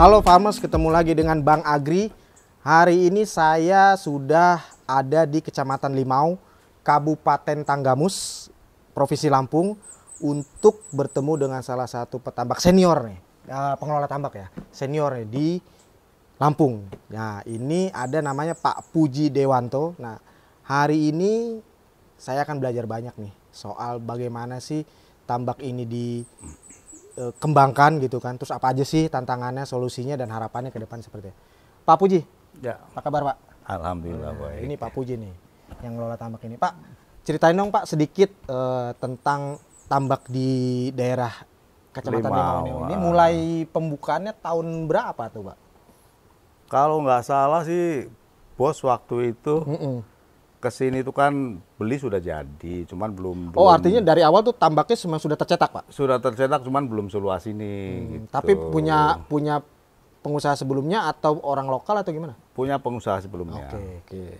Halo Farmers, ketemu lagi dengan Bang Agri. Hari ini saya sudah ada di Kecamatan Limau, Kabupaten Tanggamus, Provinsi Lampung untuk bertemu dengan salah satu petambak senior nih, ya, pengelola tambak ya, senior nih, di Lampung. Nah, ini ada namanya Pak Puji Dewanto. Nah, hari ini saya akan belajar banyak nih soal bagaimana sih tambak ini di Eh, kembangkan gitu kan. Terus apa aja sih tantangannya, solusinya dan harapannya ke depan seperti itu. Pak Puji. Ya. Apa kabar, Pak? Alhamdulillah nah, baik. Ini Pak Puji nih yang ngelola tambak ini. Pak, ceritain dong Pak sedikit uh, tentang tambak di daerah Kecamatan Limau ini mulai pembukaannya tahun berapa tuh, Pak? Kalau nggak salah sih bos waktu itu mm -mm kesini itu kan beli sudah jadi, cuman belum. Oh belum, artinya dari awal tuh tambaknya semua sudah tercetak pak? Sudah tercetak, cuman belum seluas ini. Hmm, gitu. Tapi punya punya pengusaha sebelumnya atau orang lokal atau gimana? Punya pengusaha sebelumnya. Oke. Okay, okay.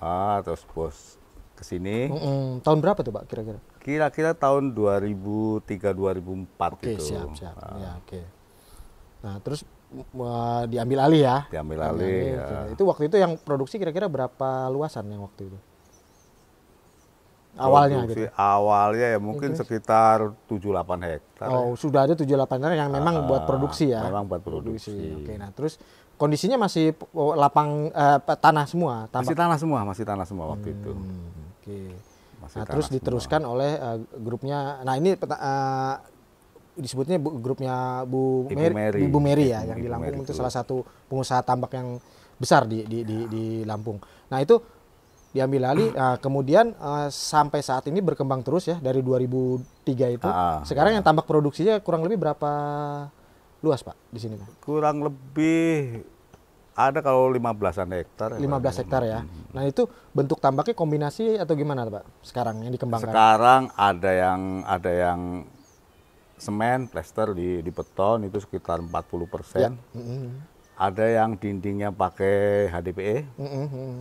Ah, terus bos kesini. Mm -mm. Tahun berapa tuh pak kira-kira? Kira-kira tahun 2003-2004 okay, itu. Oke siap siap. Ah. Ya, Oke. Okay. Nah terus diambil alih ya. Diambil alih. ya. Itu waktu itu yang produksi kira-kira berapa luasan yang waktu itu? Awalnya produksi, gitu. Awalnya ya mungkin itu. sekitar 7-8 hektar. Oh, ya. sudah ada 7-8 hektar yang memang uh, buat ah, produksi ya. Memang buat produksi. produksi. Oke, nah terus kondisinya masih oh, lapang eh, tanah semua, tambak. Masih tanah semua, masih tanah semua waktu itu. Hmm, oke. nah, terus diteruskan oleh uh, grupnya. Nah, ini uh, disebutnya bu, grupnya Bu Ibu Mary, Ibu Mary ya Ibu, yang Ibu di Lampung Mary itu salah satu pengusaha tambak yang besar di di di, di Lampung. Nah itu diambil alih nah, kemudian uh, sampai saat ini berkembang terus ya dari 2003 itu. Ah, ah Sekarang ah. yang tambak produksinya kurang lebih berapa luas Pak di sini Pak? Kurang lebih ada kalau 15-an hektar. 15 ya, hektar ya. Hmm. Nah, itu bentuk tambaknya kombinasi atau gimana, Pak? Sekarang yang dikembangkan. Sekarang ada yang ada yang semen, plester di, di beton itu sekitar 40 persen. Ya. Mm -hmm. Ada yang dindingnya pakai HDPE. Mm -hmm.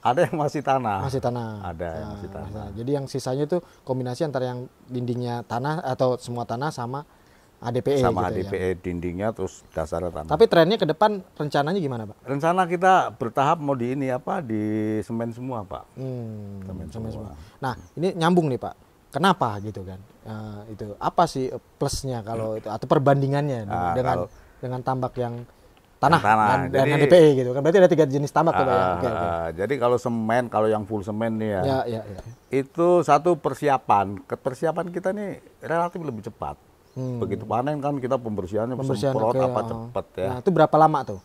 Ada yang masih tanah. Masih tanah. Ada nah, yang ya, masih tanah. Nah, jadi yang sisanya itu kombinasi antara yang dindingnya tanah atau semua tanah sama HDPE. Sama gitu HDPE ya? E dindingnya terus dasar tanah. Tapi trennya ke depan rencananya gimana pak? Rencana kita bertahap mau di ini apa di semen semua pak. Hmm, semen semua. semua. Nah ini nyambung nih pak kenapa gitu kan uh, itu apa sih plusnya kalau hmm. itu atau perbandingannya uh, dengan kalau, dengan tambak yang tanah, yang tanah. Dan, jadi, dan HDPE gitu kan berarti ada tiga jenis tambak uh, tuh ya okay, ah, okay. Ah, jadi kalau semen kalau yang full semen nih ya, ya, ya, ya. itu satu persiapan kepersiapan kita nih relatif lebih cepat hmm. begitu panen kan kita pembersihannya pembersihannya semprot okay, apa uh. cepat ya nah, itu berapa lama tuh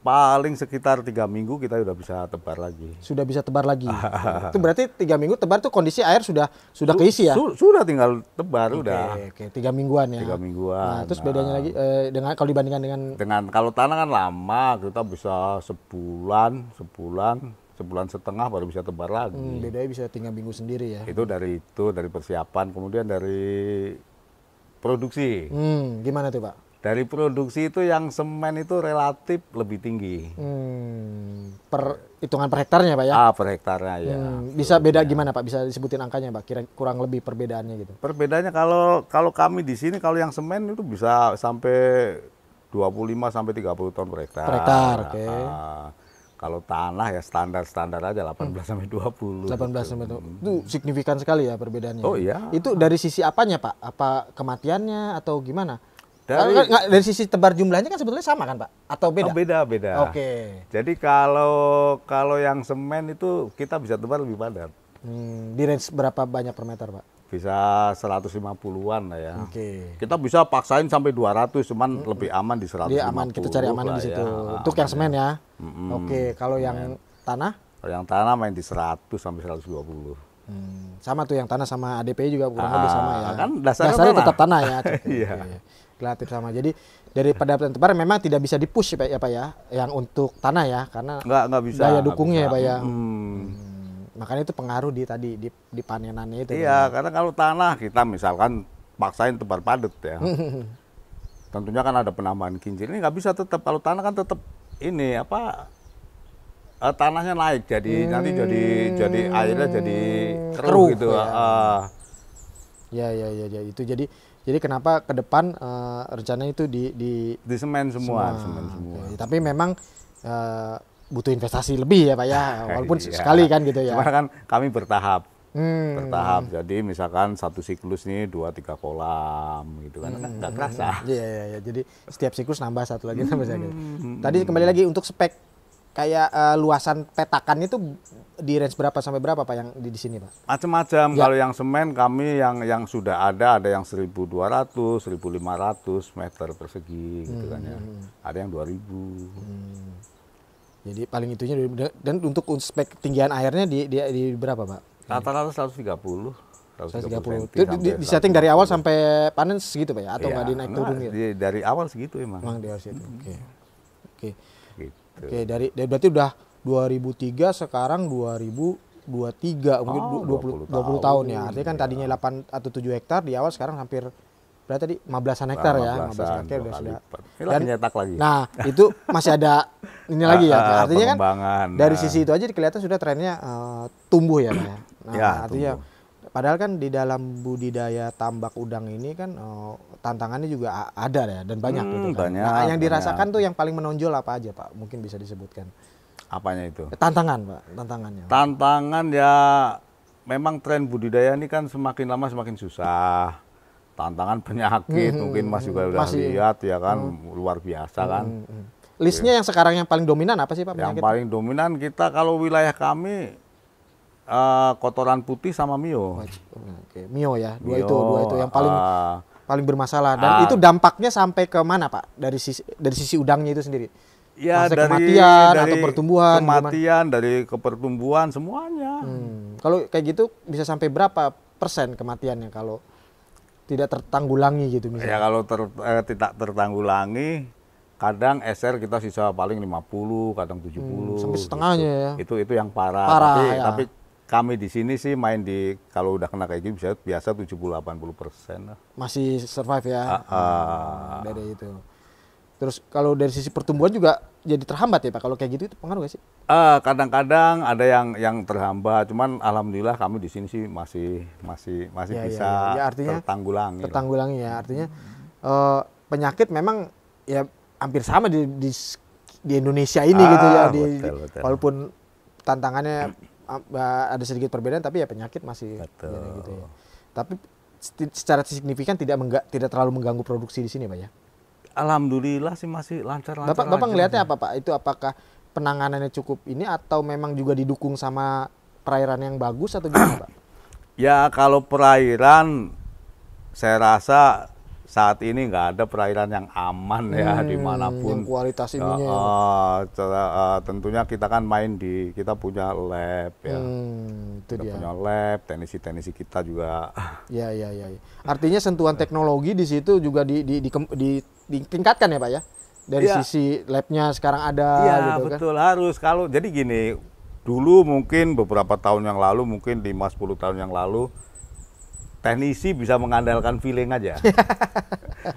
paling sekitar tiga minggu kita sudah bisa tebar lagi. Sudah bisa tebar lagi. itu berarti tiga minggu tebar tuh kondisi air sudah sudah Su keisi ya? Su sudah tinggal tebar okay, udah. Oke tiga mingguan ya. Tiga mingguan. Nah, terus nah. bedanya lagi eh, dengan kalau dibandingkan dengan dengan kalau tanah kan lama kita bisa sebulan sebulan sebulan setengah baru bisa tebar lagi. Hmm, bedanya bisa tiga minggu sendiri ya. Itu dari itu dari persiapan kemudian dari produksi. Hmm, gimana tuh pak? dari produksi itu yang semen itu relatif lebih tinggi. Hmm, per hitungan per hektarnya pak ya? Ah per hektarnya ya. Hmm, bisa beda iya. gimana pak? Bisa disebutin angkanya pak? Kira kurang lebih perbedaannya gitu? Perbedaannya kalau kalau kami di sini kalau yang semen itu bisa sampai 25 sampai 30 ton per hektar. Per hektar, oke. Okay. Ah, kalau tanah ya standar-standar aja 18 hmm. sampai 20. 18 gitu. sampai 20. Hmm. Itu signifikan sekali ya perbedaannya. Oh iya. Itu dari sisi apanya, Pak? Apa kematiannya atau gimana? Dari, dari sisi tebar jumlahnya kan sebetulnya sama kan Pak? Atau beda? Oh, beda, beda. Oke. Okay. Jadi kalau kalau yang semen itu kita bisa tebar lebih padat. Hmm, di range berapa banyak per meter Pak? Bisa 150-an lah ya. Oke. Okay. Kita bisa paksain sampai 200, cuman hmm. lebih aman di 150. Dia iya, aman, kita cari aman di situ. Ya, Untuk yang semen ya? Hmm, Oke, okay. kalau yang tanah? Kalau yang tanah main di 100 sampai 120. Hmm, sama tuh yang tanah sama ADP juga kurang ah, lebih sama ya. Kan dasarnya, dasarnya tanah. tetap tanah ya. Iya relatif sama. Jadi dari pendapatan tempat memang tidak bisa dipush ya Pak ya yang untuk tanah ya karena nggak nggak bisa daya dukungnya ya, bisa. ya Pak ya. Hmm. Makanya itu pengaruh di tadi di, di panenannya itu. Iya, kan. karena kalau tanah kita misalkan paksain tebar padat ya. Tentunya kan ada penambahan kincir. Ini nggak bisa tetap kalau tanah kan tetap ini apa uh, tanahnya naik jadi hmm. nanti jadi jadi airnya jadi keruh, keruh gitu. Ya. Uh, ya ya ya ya itu jadi jadi kenapa ke depan uh, eh, rencana itu di di, di semen semua, semua. Semen semua. Ya, Tapi memang uh, butuh investasi lebih ya Pak ya, iya. walaupun iya. sekali kan gitu ya. Karena kan kami bertahap. Hmm. Bertahap. Jadi misalkan satu siklus nih dua tiga kolam gitu kan hmm. nggak kerasa. Iya, iya, iya. Jadi setiap siklus nambah satu lagi nambah satu lagi. Hmm. Tadi kembali lagi untuk spek kayak uh, luasan petakan itu di range berapa sampai berapa Pak yang di, di sini Pak? Macam-macam. Ya. Kalau yang semen kami yang yang sudah ada ada yang 1200, 1500 meter persegi gitu kan ya. Hmm. Ada yang 2000. Hmm. Jadi paling itunya dan untuk spek tinggian airnya di, di, di berapa Pak? Rata-rata 130. 130. 130 itu di, di setting dari awal sampai panen segitu Pak ya atau iya, nggak ya, dinaik turun gitu? dari awal segitu emang. Oke. Oke. Okay. okay gitu. Oke, dari, dari berarti udah 2003 sekarang 2023 mungkin oh, 20 20 tahun, 20 tahun ya. Artinya kan iya. tadinya 8 atau 7 hektar di awal sekarang hampir berarti tadi 15-an hektar nah, ya, 15 hektar udah sudah. Dan, nyetak lagi. Nah, itu masih ada ini lagi ya. Ah, artinya kan dari nah. sisi itu aja kelihatan sudah trennya uh, tumbuh ya, ya. Nah, ya, artinya tumbuh Padahal kan di dalam budidaya tambak udang ini kan oh, tantangannya juga ada ya dan banyak hmm, gitu kan. Banyak, nah, yang dirasakan tuh yang paling menonjol apa aja Pak? Mungkin bisa disebutkan. Apanya itu? Tantangan Pak, tantangannya. Tantangan ya memang tren budidaya ini kan semakin lama semakin susah. Tantangan penyakit hmm, mungkin Mas juga udah masih, lihat ya kan hmm. luar biasa kan. Hmm, hmm. hmm. Listnya yang sekarang yang paling dominan apa sih Pak? Penyakit? Yang paling dominan kita kalau wilayah kami uh, kotoran putih sama Mio. Hmm, okay. Mio ya. Dua Mio, itu, dua itu yang paling uh, paling bermasalah dan uh, itu dampaknya sampai ke mana, Pak? Dari sisi dari sisi udangnya itu sendiri. Ya, Masa dari kematian dari atau pertumbuhan. Kematian gimana? dari kepertumbuhan semuanya. Hmm. Kalau kayak gitu bisa sampai berapa persen kematiannya kalau tidak tertanggulangi gitu misalnya. Ya kalau ter, eh, tidak tertanggulangi kadang SR kita sisa paling 50, kadang 70. Hmm, sampai setengahnya gitu. ya. Itu itu yang parah, parah tapi ya. tapi kami di sini sih main di kalau udah kena kayak gitu bisa biasa 70 80 persen Masih survive ya. Uh, uh, dari itu. Terus kalau dari sisi pertumbuhan juga jadi terhambat ya Pak kalau kayak gitu itu pengaruh gak sih? kadang ah, kadang-kadang ada yang yang terhambat, cuman alhamdulillah kami di sini sih masih masih masih ya, ya bisa ya, ya. Ya, artinya, tertanggulangi. Tertanggulangi lah. ya artinya uh, penyakit memang ya hampir sama di di, di Indonesia ini uh, gitu ya di, betul, betul. walaupun tantangannya ada sedikit perbedaan tapi ya penyakit masih Betul. Ya, gitu ya. Tapi secara signifikan tidak mengga, tidak terlalu mengganggu produksi di sini, Pak ya. Alhamdulillah sih masih lancar-lancar. Bapak, Bapak ngelihatnya apa, Pak? Itu apakah penanganannya cukup ini atau memang juga didukung sama perairan yang bagus atau gimana, Pak? Ya, kalau perairan saya rasa saat ini nggak ada perairan yang aman ya hmm, dimanapun yang kualitas ininya uh, uh, uh, tentunya kita kan main di kita punya lab ya hmm, itu kita dia. punya lab tenisi tenisi kita juga ya, ya ya ya artinya sentuhan teknologi di situ juga di, di, di, di, ditingkatkan ya pak ya dari ya. sisi labnya sekarang ada ya, gitu kan? betul kan? harus kalau jadi gini dulu mungkin beberapa tahun yang lalu mungkin 5 sepuluh tahun yang lalu teknisi bisa mengandalkan feeling aja.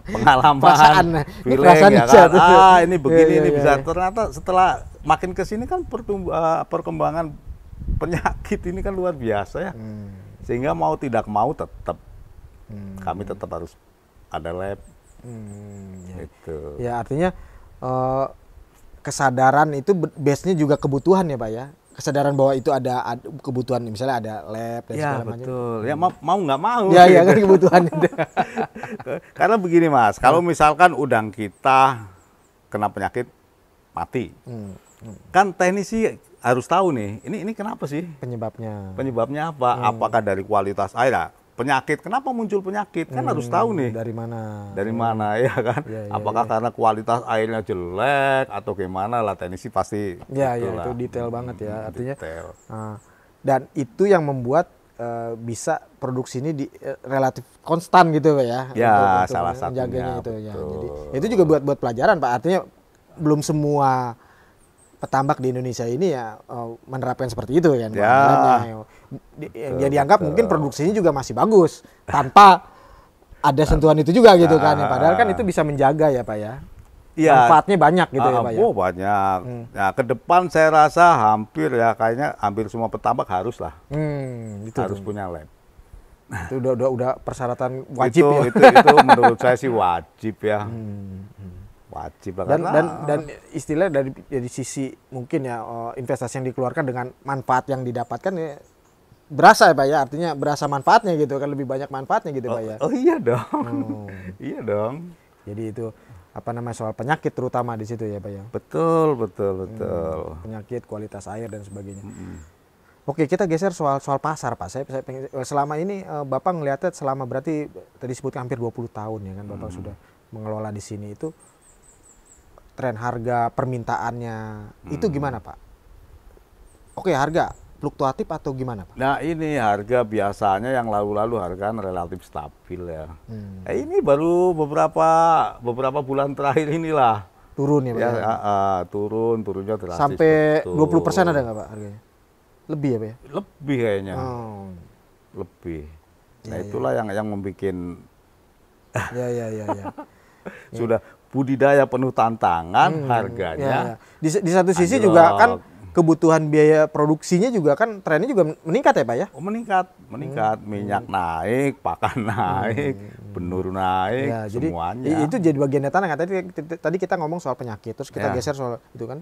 Pengalaman, perasaan, ya. feeling ya kan. Ah, ini begini yeah, yeah, ini yeah, bisa. Yeah. Ternyata setelah makin ke sini kan pertumbuhan ah, perkembangan penyakit ini kan luar biasa ya. Hmm. Sehingga mau tidak mau tetap hmm. kami tetap harus ada lab. Hmm, ya. Gitu. Ya, artinya uh, kesadaran itu base-nya juga kebutuhan ya, Pak ya kesadaran bahwa itu ada, kebutuhan misalnya ada lab dan ya, segala macam. betul. Ya mau nggak mau. Ya gitu. ya kan kebutuhan. Karena begini Mas, kalau hmm. misalkan udang kita kena penyakit mati. Hmm. Hmm. Kan teknisi harus tahu nih, ini ini kenapa sih? Penyebabnya. Penyebabnya apa? Hmm. Apakah dari kualitas air? Nah, penyakit. Kenapa muncul penyakit? Kan hmm, harus tahu nih. Dari mana? Dari hmm. mana ya kan? Ya, Apakah ya. karena kualitas airnya jelek atau gimana lah teknisi pasti. Ya iya ya itu detail banget ya hmm, artinya. Detail. Uh, dan itu yang membuat uh, bisa produksi ini di uh, relatif konstan gitu ya. Ya untuk, salah untuk satunya. itu ya. Jadi itu juga buat buat pelajaran pak. Artinya belum semua petambak di Indonesia ini ya eh, menerapkan seperti itu kan. Ya. ya. dianggap betul. mungkin produksinya juga masih bagus tanpa ada sentuhan itu juga gitu kan. Ya, padahal kan itu bisa menjaga ya Pak ya. Ya, manfaatnya banyak gitu ya, ah, ya Pak ya. Oh banyak. Hmm. Nah ke depan saya rasa hampir ya kayaknya hampir semua petambak harus lah. Hmm, itu harus itu. punya lab itu udah udah, udah persyaratan wajib itu, ya. itu itu menurut saya sih wajib ya hmm. hmm wajib lah dan, dan dan istilah dari dari sisi mungkin ya eh, investasi yang dikeluarkan dengan manfaat yang didapatkan ya berasa ya pak ya artinya berasa manfaatnya gitu kan lebih banyak manfaatnya gitu oh, pak ya oh iya dong hmm. iya dong jadi itu apa namanya soal penyakit terutama di situ ya pak ya betul betul hmm, betul hmm, penyakit kualitas air dan sebagainya hmm. Oke, kita geser soal soal pasar, Pak. Saya, saya pengen, eh, selama ini eh, Bapak ngelihatnya selama berarti tadi sebut hampir 20 tahun ya kan Bapak hmm. sudah mengelola di sini itu tren harga permintaannya hmm. itu gimana pak? Oke harga fluktuatif atau gimana pak? Nah ini harga biasanya yang lalu-lalu harga kan relatif stabil ya. Hmm. Eh, ini baru beberapa beberapa bulan terakhir inilah turun ya pak? Ya, ya? Uh, turun turunnya drastis. Sampai dua puluh persen ada nggak pak harganya? Lebih ya pak? Ya? Lebih kayaknya. Oh. Lebih. Nah ya, ya. itulah ya. yang yang membuat ya ya ya ya. sudah budidaya penuh tantangan, hmm, harganya. Ya, ya. Di, di satu sisi anjlok. juga kan kebutuhan biaya produksinya juga kan trennya juga meningkat ya pak ya? Oh meningkat, meningkat hmm. minyak hmm. naik, pakan hmm, naik, hmm. benur naik, ya, jadi, semuanya. Itu jadi bagian tanah kan tadi tadi kita ngomong soal penyakit terus kita ya. geser soal itu kan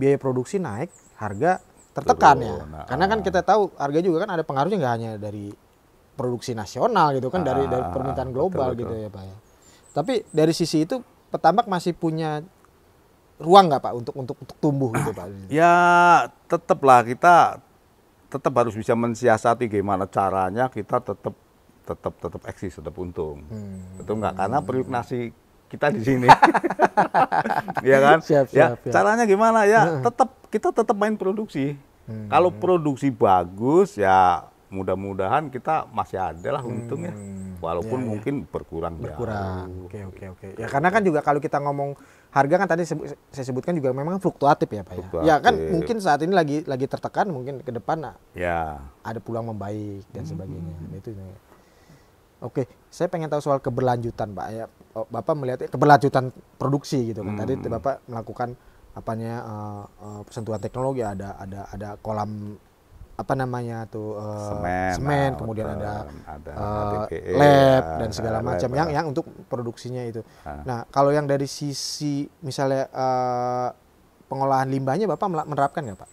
biaya produksi naik, harga tertekan Turun, ya. Nah, Karena kan kita tahu harga juga kan ada pengaruhnya nggak hanya dari produksi nasional gitu kan nah, dari dari permintaan ah, global betul, gitu ya pak ya. Tapi dari sisi itu petambak masih punya ruang nggak pak untuk untuk untuk tumbuh gitu pak? Ya tetaplah kita tetap harus bisa mensiasati gimana caranya kita tetap tetap tetap eksis tetap untung hmm. betul nggak karena periuk nasi kita di sini ya kan siap, ya, siap, ya siap. caranya gimana ya tetap kita tetap main produksi hmm. kalau hmm. produksi bagus ya mudah-mudahan kita masih ada lah untungnya. Hmm. Walaupun iya, iya. mungkin berkurang berkurang. Oke oke oke. Ya karena kan juga kalau kita ngomong harga kan tadi sebut, saya sebutkan juga memang fluktuatif ya Pak fluktuatif. Ya. ya. kan mungkin saat ini lagi lagi tertekan mungkin ke depan nah, ya ada pulang membaik dan hmm. sebagainya. Hmm. Itu Oke, saya pengen tahu soal keberlanjutan Pak ya. Oh, Bapak melihat keberlanjutan produksi gitu kan. Hmm. Tadi Bapak melakukan apanya uh, uh, sentuhan teknologi ada ada ada kolam apa namanya tuh uh, semen, semen ah, kemudian ada, ada uh, lab ah, dan segala macam yang yang untuk produksinya itu. Ah. Nah, kalau yang dari sisi misalnya uh, pengolahan limbahnya Bapak menerapkan nggak Pak?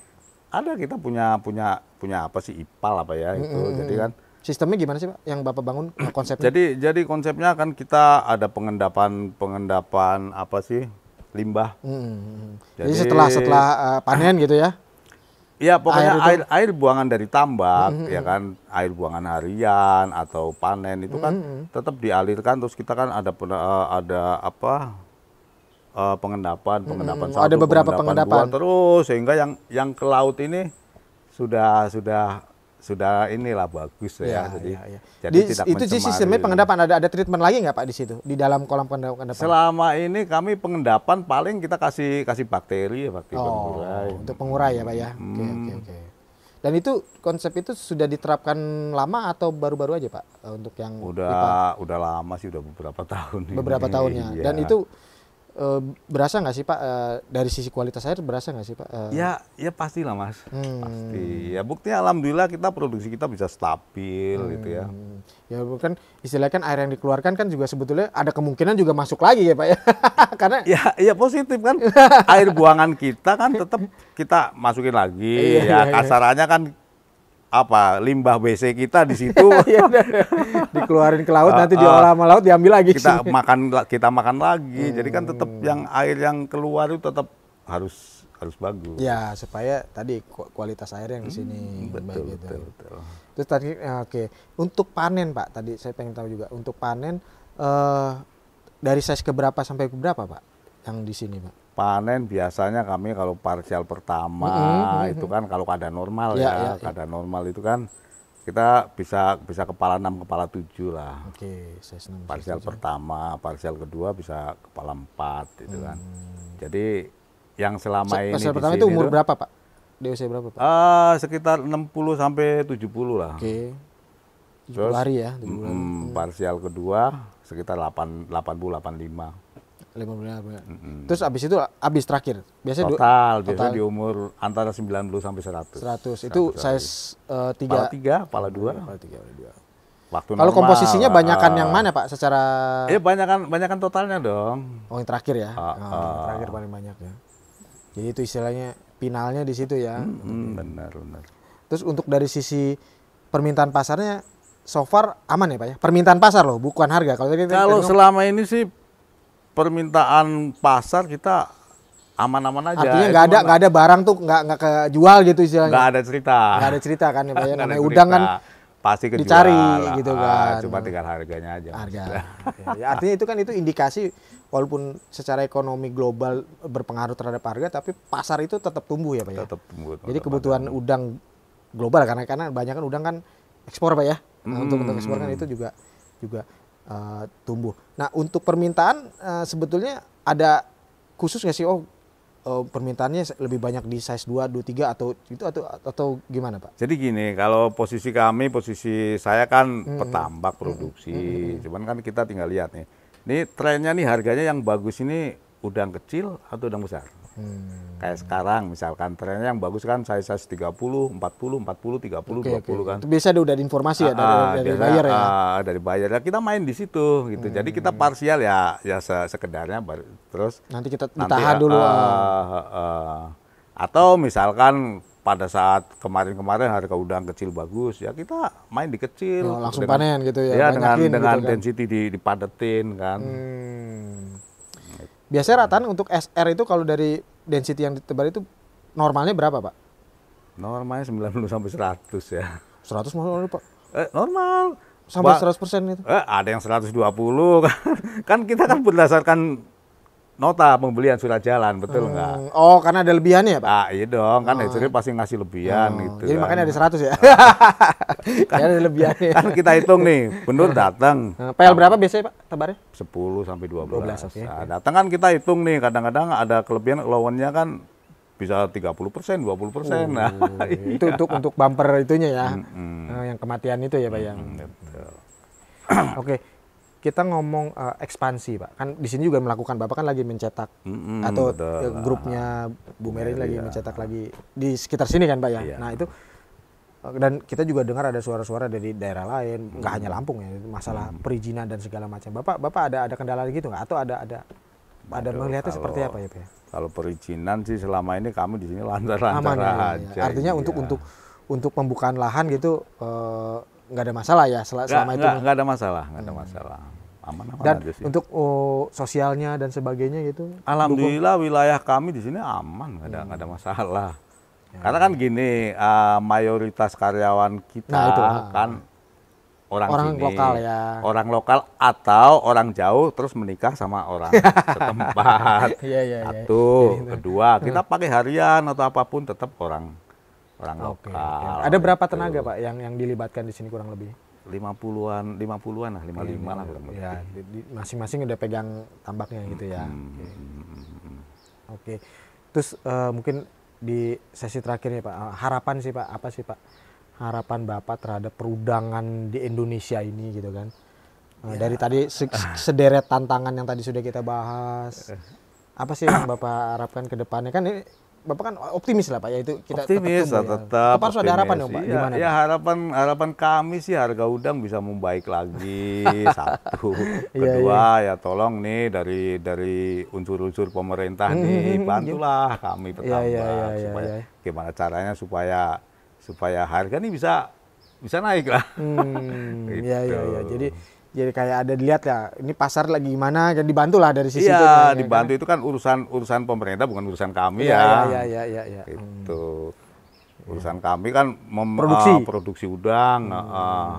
Ada kita punya punya punya apa sih IPAL apa ya itu. Mm -hmm. Jadi kan Sistemnya gimana sih Pak yang Bapak bangun konsepnya? Jadi jadi konsepnya kan kita ada pengendapan pengendapan apa sih limbah. -hmm. Jadi, jadi setelah setelah uh, panen gitu ya? Ya pokoknya air, air, air buangan dari tambak mm -hmm. ya kan air buangan harian atau panen itu kan mm -hmm. tetap dialirkan terus kita kan ada eh, ada apa eh, pengendapan pengendapan mm -hmm. satu ada beberapa pengendapan, pengendapan. Dua, terus sehingga yang yang ke laut ini sudah sudah sudah inilah bagus ya, ya jadi, ya, ya. jadi di, tidak itu sih sistemnya pengendapan ada ada treatment lagi nggak pak di situ di dalam kolam pengendapan selama ini kami pengendapan paling kita kasih kasih bakteri ya bakteri oh, pengurai untuk pengurai ya pak ya hmm. oke oke hmm. oke dan itu konsep itu sudah diterapkan lama atau baru-baru aja pak untuk yang udah dipang? udah lama sih udah beberapa tahun beberapa ini. tahunnya iya. dan itu Eh, berasa nggak sih Pak uh, dari sisi kualitas air berasa nggak sih Pak? Eh, ya, Ya, pasti lah Mas. Hmm. Pasti. Ya buktinya alhamdulillah kita produksi kita bisa stabil hmm. gitu ya. Hmm. Ya bukan istilahnya kan air yang dikeluarkan kan juga sebetulnya ada kemungkinan juga masuk lagi ya Pak ya. Karena ya ya positif kan air buangan kita kan tetap kita masukin lagi. Iya, ya iya, iya. kasarannya kan apa limbah WC kita di situ iya, iya, iya. dikeluarin ke laut uh, nanti diolah sama laut diambil lagi kita sini. makan kita makan lagi hmm. jadi kan tetap yang air yang keluar itu tetap harus harus bagus ya supaya tadi kualitas air yang di sini hmm, betul, gitu. betul, gitu. betul terus tadi eh, oke untuk panen pak tadi saya pengen tahu juga untuk panen uh, dari size keberapa sampai keberapa pak yang di sini pak panen biasanya kami kalau parsial pertama mm -hmm. itu kan kalau keadaan normal yeah, ya, yeah, ya, ya. keadaan yeah. normal itu kan kita bisa bisa kepala 6 kepala 7 lah. Oke, okay, parsial pertama, parsial kedua bisa kepala 4 itu kan. hmm. kan. Jadi yang selama parsial ini pertama itu umur itu, berapa, Pak? DOC berapa, Pak? Uh, sekitar 60 sampai 70 lah. Oke. Okay. 70 Terus, hari ya, 70 hari. Hmm. parsial kedua sekitar 8 80 85 lima puluh lima ya. Terus abis itu abis terakhir. biasa total, total biasanya di umur antara sembilan puluh sampai seratus seratus Itu saya eh, tiga tiga Pala dua pala tiga Pala dua Waktu Kalau komposisinya banyakan uh, yang ah. mana, Pak? Secara ya eh, banyakan banyakan totalnya dong. Oh, yang terakhir ya. Uh, uh, yang terakhir paling banyak ya. Jadi itu istilahnya finalnya di situ ya. hmm benar, benar. Terus untuk dari sisi permintaan pasarnya so far aman ya Pak ya? Permintaan pasar loh, bukan harga. Kalau selama ini sih permintaan pasar kita aman-aman aja. Artinya nggak ada nggak ada barang tuh nggak nggak kejual gitu istilahnya. Nggak ada cerita. Nggak ada cerita kan ya Pak ya namanya udang kan pasti kejual, dicari gitu ah, kan. Ah, cuma tinggal harganya aja. Harga. ya, artinya itu kan itu indikasi walaupun secara ekonomi global berpengaruh terhadap harga tapi pasar itu tetap tumbuh ya Pak ya. Tetap tumbuh. Tetap Jadi kebutuhan tumbuh. udang global karena karena banyak kan udang kan ekspor Pak ya. hmm. Untuk untuk ekspor kan hmm. itu juga juga uh, tumbuh. Nah untuk permintaan uh, sebetulnya ada khusus nggak sih oh uh, permintaannya lebih banyak di size 2, 2, 3 atau itu atau atau gimana Pak? Jadi gini, kalau posisi kami, posisi saya kan mm-hmm. petambak hmm. produksi. Mm-hmm. Cuman kan kita tinggal lihat nih. Ini trennya nih harganya yang bagus ini udang kecil atau udang besar? Hmm. Kayak sekarang misalkan trennya yang bagus kan size size 30, 40, 40, 30, okay, 20 okay. kan. Itu biasa udah ada informasi ya dari, ah, dari bayar buyer ya. Ah, dari bayar Ya, nah, kita main di situ gitu. Hmm. Jadi kita hmm. parsial ya ya sekedarnya terus nanti kita nanti, ditahan ya, dulu. Uh, uh, uh, atau misalkan pada saat kemarin-kemarin harga udang kecil bagus ya kita main di kecil Oh, langsung dengan, panen gitu ya, ya dengan dengan gitu, kan? density dipadetin kan hmm. Biasanya rataan untuk SR itu kalau dari density yang ditebar itu normalnya berapa, Pak? Normalnya 90 sampai 100 ya. 100 normal, Pak. Eh, normal. Sampai ba 100% itu. Eh, ada yang 120 kan. kan kita kan berdasarkan nota pembelian surat jalan, betul hmm. nggak? Hmm. Oh, karena ada lebihannya ya, Pak? Ah, iya dong, kan hmm. pasti ngasih lebihan hmm. gitu. Jadi kan. makanya ada 100 ya? Ah. kan, ada lebihannya. Kan kita hitung nih, benar hmm. datang. Hmm. PL berapa biasanya, Pak, tebarnya? 10 sampai 12. 12 okay. nah, datang kan kita hitung nih, kadang-kadang ada kelebihan lawannya kan bisa 30 persen, 20 persen. Uh, nah, iya. Iya. itu iya. untuk untuk bumper itunya ya, mm -hmm. Eh, yang kematian itu ya, Pak, ya. mm yang... Oke, kita ngomong uh, ekspansi pak kan di sini juga melakukan bapak kan lagi mencetak mm-hmm, atau eh, betul. grupnya Bu Meri iya, lagi iya. mencetak lagi di sekitar sini kan pak ya iya. nah itu eh, dan kita juga dengar ada suara-suara dari daerah lain nggak hmm. hanya Lampung ya masalah hmm. perizinan dan segala macam bapak bapak ada ada kendala gitu nggak atau ada ada ada melihatnya kalau, seperti apa ya pak ya? kalau perizinan sih selama ini kami di sini lancar-lancar ya, ya, aja ya, artinya iya. untuk untuk untuk pembukaan lahan gitu eh, nggak ada masalah ya sel gak, selama itu nggak, ada masalah nggak ada hmm. masalah aman aman dan aja sih. untuk uh, sosialnya dan sebagainya gitu alhamdulillah dukung. wilayah kami di sini aman nggak ada nggak hmm. ada masalah ya. karena kan gini uh, mayoritas karyawan kita nah, itu, ah. kan orang, orang sini lokal ya orang lokal atau orang jauh terus menikah sama orang setempat ya, ya, ya. satu ya, ya. kedua kita hmm. pakai harian atau apapun tetap orang orang okay. lokal. Ada berapa itu. tenaga Pak yang yang dilibatkan di sini kurang lebih? 50-an, 50-an lah, 55 lima iya, lah iya. kurang lebih. Ya, masing-masing udah pegang tambaknya gitu ya. Hmm. Oke. Okay. Hmm, hmm, hmm, okay. Terus uh, mungkin di sesi terakhir ya Pak, eh, harapan sih Pak, apa sih Pak? Harapan Bapak terhadap perudangan di Indonesia ini gitu kan? Eh, ya. Dari tadi sederet tantangan yang tadi sudah kita bahas. Apa sih yang Bapak harapkan ke depannya? Kan ini Bapak kan optimis lah Pak ya itu kita optimis tetap, ya. tetap Bapak harus ada harapan dong Pak. ya, Gimana? Ya harapan harapan kami sih harga udang bisa membaik lagi satu. Iya, iya. Kedua ya, ya. ya tolong nih dari dari unsur-unsur pemerintah hmm, nih hmm, hmm, bantulah kami iya, tetangga ya, ya, ya, supaya ya. gimana caranya supaya supaya harga nih bisa bisa naik lah. Hmm, gitu. ya, ya, ya. Jadi jadi kayak ada dilihat ya ini pasar lagi gimana jadi dibantu lah dari sisi iya, ya, itu kan? Iya, dibantu kan? itu kan urusan urusan pemerintah bukan urusan kami ya ya iya iya. ya, ya. itu hmm. Iya. urusan kami kan memproduksi produksi uh, produksi udang hmm. uh.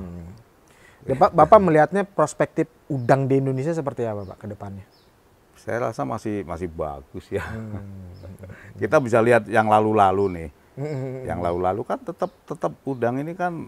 ya, Pak, bapak melihatnya prospektif udang di Indonesia seperti apa pak ke depannya saya rasa masih masih bagus ya hmm. kita bisa lihat yang lalu-lalu nih hmm. yang lalu-lalu kan tetap tetap udang ini kan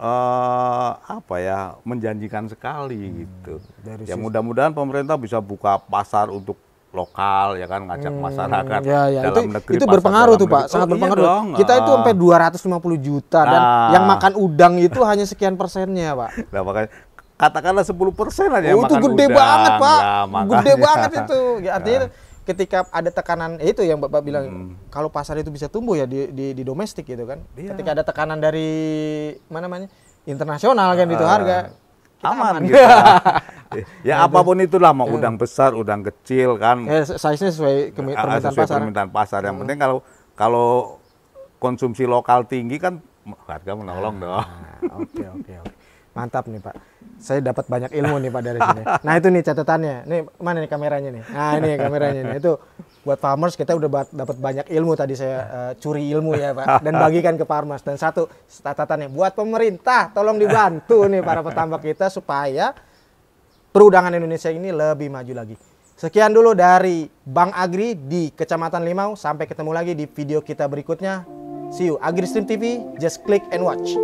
uh, apa ya menjanjikan sekali hmm. gitu. Dari ya mudah-mudahan pemerintah bisa buka pasar untuk lokal ya kan ngajak hmm, masyarakat ya, ya. dalam itu, negeri itu berpengaruh tuh pak sangat oh, iya berpengaruh iya kita itu ah. sampai 250 juta nah. dan yang makan udang itu hanya sekian persennya pak nah, makanya katakanlah 10 persen aja oh, itu gede udang. banget pak ya, gede banget itu ya, artinya nah ketika ada tekanan ya itu yang bapak bilang hmm. kalau pasar itu bisa tumbuh ya di di, di domestik gitu kan iya. ketika ada tekanan dari mana namanya internasional kan uh, itu ah, harga aman, aman gitu ya nah, apapun itulah mau hmm. udang besar udang kecil kan ya, size nya sesuai ah, ah, permintaan sesuai pasar permintaan pasar yang hmm. penting kalau kalau konsumsi lokal tinggi kan harga menolong nah, dong oke oke oke mantap nih pak saya dapat banyak ilmu nih pak dari sini. Nah itu nih catatannya. Nih mana nih kameranya nih? Nah ini kameranya nih. Itu buat farmers kita udah dapat banyak ilmu tadi saya uh, curi ilmu ya pak dan bagikan ke farmers. Dan satu catatannya buat pemerintah tolong dibantu nih para petambak kita supaya perudangan Indonesia ini lebih maju lagi. Sekian dulu dari Bang Agri di Kecamatan Limau. Sampai ketemu lagi di video kita berikutnya. See you. Agri Stream TV, just click and watch.